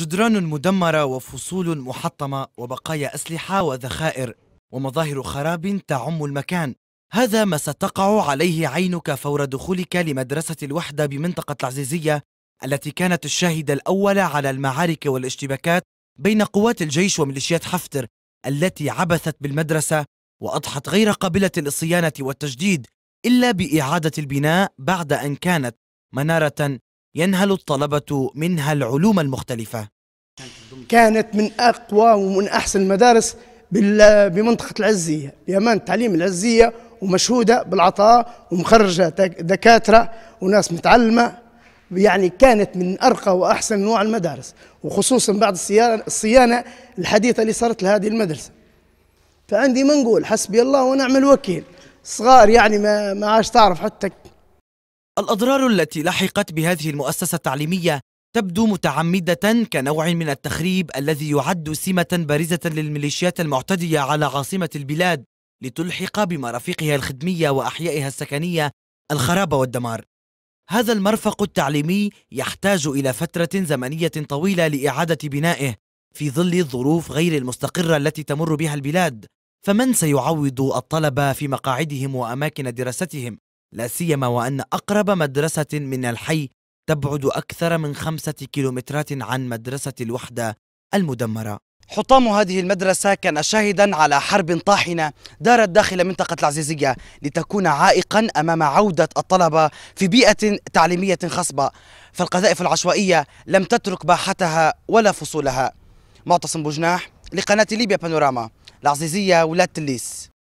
جدران مدمرة وفصول محطمة وبقايا أسلحة وذخائر ومظاهر خراب تعم المكان هذا ما ستقع عليه عينك فور دخولك لمدرسة الوحدة بمنطقة العزيزية التي كانت الشاهد الأول على المعارك والاشتباكات بين قوات الجيش وميليشيات حفتر التي عبثت بالمدرسة وأضحت غير قابلة للصيانة والتجديد إلا بإعادة البناء بعد أن كانت منارة ينهل الطلبة منها العلوم المختلفة كانت من أقوى ومن أحسن المدارس بمنطقة العزية بأمان تعليم العزية ومشهودة بالعطاء ومخرجة دكاترة وناس متعلمة يعني كانت من أرقى وأحسن أنواع المدارس وخصوصا بعد الصيانة الحديثة اللي صارت لهذه المدرسة فعندي ما نقول حسبي الله ونعم الوكيل صغار يعني ما, ما عاش تعرف حتى الأضرار التي لحقت بهذه المؤسسة التعليمية تبدو متعمدة كنوع من التخريب الذي يعد سمة بارزة للميليشيات المعتدية على عاصمة البلاد لتلحق بمرافقها الخدمية وأحيائها السكنية الخراب والدمار. هذا المرفق التعليمي يحتاج إلى فترة زمنية طويلة لإعادة بنائه في ظل الظروف غير المستقرة التي تمر بها البلاد، فمن سيعوض الطلبة في مقاعدهم وأماكن دراستهم؟ لا سيما وأن أقرب مدرسة من الحي تبعد أكثر من خمسة كيلومترات عن مدرسة الوحدة المدمرة حطام هذه المدرسة كان شاهدا على حرب طاحنة دارت داخل منطقة العزيزية لتكون عائقا أمام عودة الطلبة في بيئة تعليمية خصبة فالقذائف العشوائية لم تترك باحتها ولا فصولها معتصم بجناح لقناة ليبيا بانوراما العزيزية ولاد تليس